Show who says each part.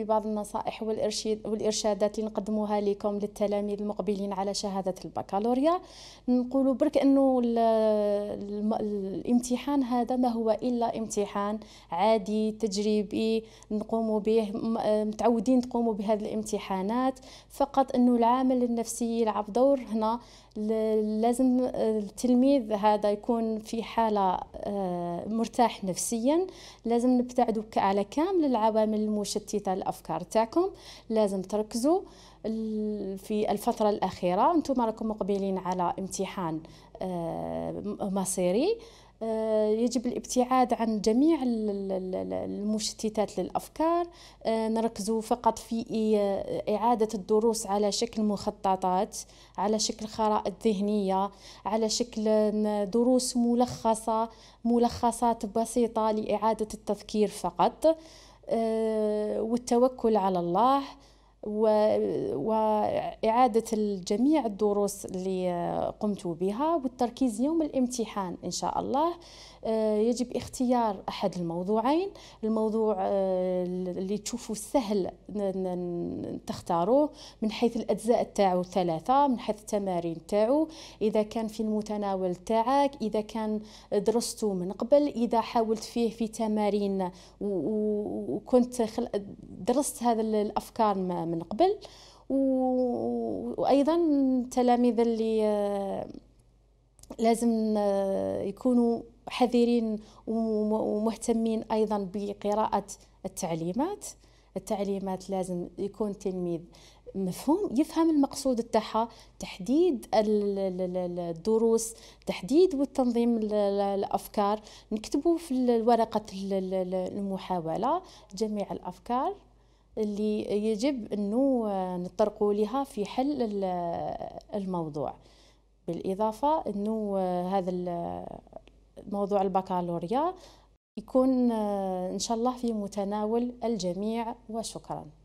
Speaker 1: ببعض النصائح والإرشادات اللي نقدموها لكم للتلاميذ المقبلين على شهادة البكالوريا نقولوا برك أنه الامتحان هذا ما هو إلا امتحان عادي تجريبي نقوم به متعودين تقوموا بهذه الامتحانات فقط أنه العامل النفسي يلعب دور هنا لازم التلميذ هذا يكون في حالة آه، مرتاح نفسيا لازم نبتعدوا على كامل العوامل المشتتة الأفكار تاعكم لازم تركزوا في الفترة الأخيرة أنتم راكم مقبلين على امتحان آه، مصيري آه، يجب الابتعاد عن جميع المشتتات للأفكار آه، نركز فقط في إعادة الدروس على شكل مخططات على شكل خرائط ذهنية على شكل دروس ملخصة ملخصات بسيطة لإعادة التفكير فقط آه، والتوكل على الله وإعادة الجميع الدروس اللي آه، قمت بها والتركيز يوم الامتحان إن شاء الله آه، يجب اختيار أحد الموضوعين الموضوع آه، اللي تشوفوا سهل تختاروه من حيث الأجزاء تاعو ثلاثة من حيث التمارين تاعو إذا كان في المتناول تاعك إذا كان درسته من قبل إذا حاولت فيه في تمارين وكنت درست هذا الافكار من قبل وايضا التلاميذ اللي آه، لازم آه، يكونوا حذرين ومهتمين ايضا بقراءه التعليمات التعليمات لازم يكون التلميذ مفهوم يفهم المقصود تاعها تحديد الدروس تحديد والتنظيم الافكار نكتبوا في ورقه المحاوله جميع الافكار اللي يجب أنه نطرق لها في حل الموضوع بالإضافة أنه هذا موضوع البكالوريا يكون إن شاء الله في متناول الجميع وشكراً